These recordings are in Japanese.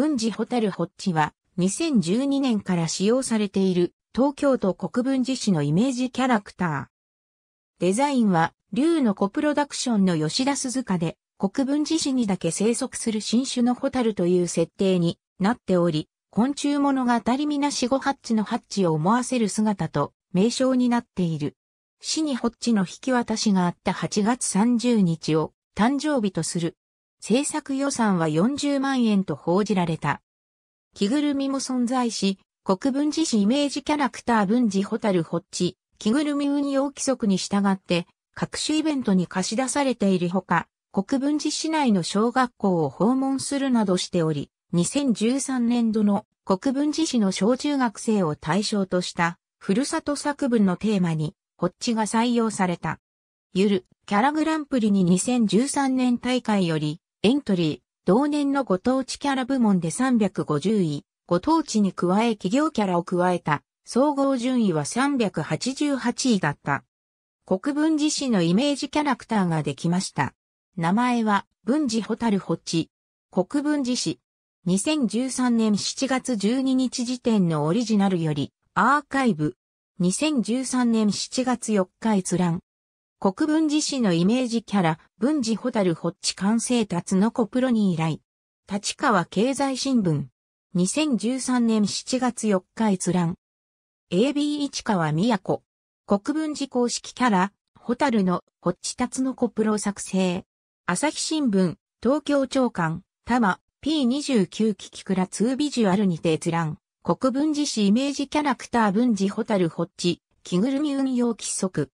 文字ホタルホッチは2012年から使用されている東京都国分寺市のイメージキャラクター。デザインは竜のコプロダクションの吉田鈴鹿で国分寺市にだけ生息する新種のホタルという設定になっており、昆虫物語みなしごハッチのハッチを思わせる姿と名称になっている。市にホッチの引き渡しがあった8月30日を誕生日とする制作予算は40万円と報じられた。着ぐるみも存在し、国分寺市イメージキャラクター文治ホタルホッチ、着ぐるみ運用規則に従って、各種イベントに貸し出されているほか、国分寺市内の小学校を訪問するなどしており、2013年度の国分寺市の小中学生を対象とした、ふるさと作文のテーマに、ホッチが採用された。ゆる、キャラグランプリに2013年大会より、エントリー、同年のご当地キャラ部門で350位、ご当地に加え企業キャラを加えた、総合順位は388位だった。国分寺市のイメージキャラクターができました。名前は、文治ホタルホチ。国分寺市。2013年7月12日時点のオリジナルより、アーカイブ。2013年7月4日閲覧。国分寺市のイメージキャラ、文治ホタルホッチ完成達の子プロに依頼。立川経済新聞。2013年7月4日閲覧。AB 市川宮子。国分寺公式キャラ、ホタルのホッチ達の子プロ作成。朝日新聞、東京長官、多摩、P29 キキクラ2ビジュアルにて閲覧。国分寺市イメージキャラクター文治ホタルホッチ、着ぐるみ運用規則。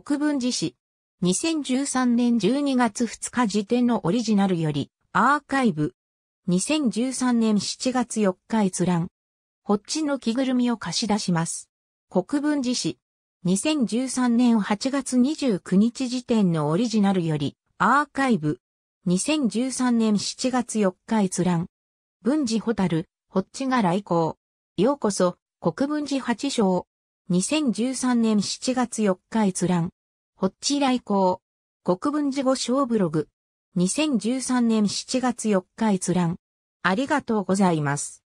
国分寺市。2013年12月2日時点のオリジナルより、アーカイブ。2013年7月4日閲覧。ホッチの着ぐるみを貸し出します。国分寺市。2013年8月29日時点のオリジナルより、アーカイブ。2013年7月4日閲覧。文治ホタル、ホッチが来校。ようこそ、国分寺八章。2013年7月4日閲覧。ホッチ来航。国分寺語小ブログ。2013年7月4日閲覧。ありがとうございます。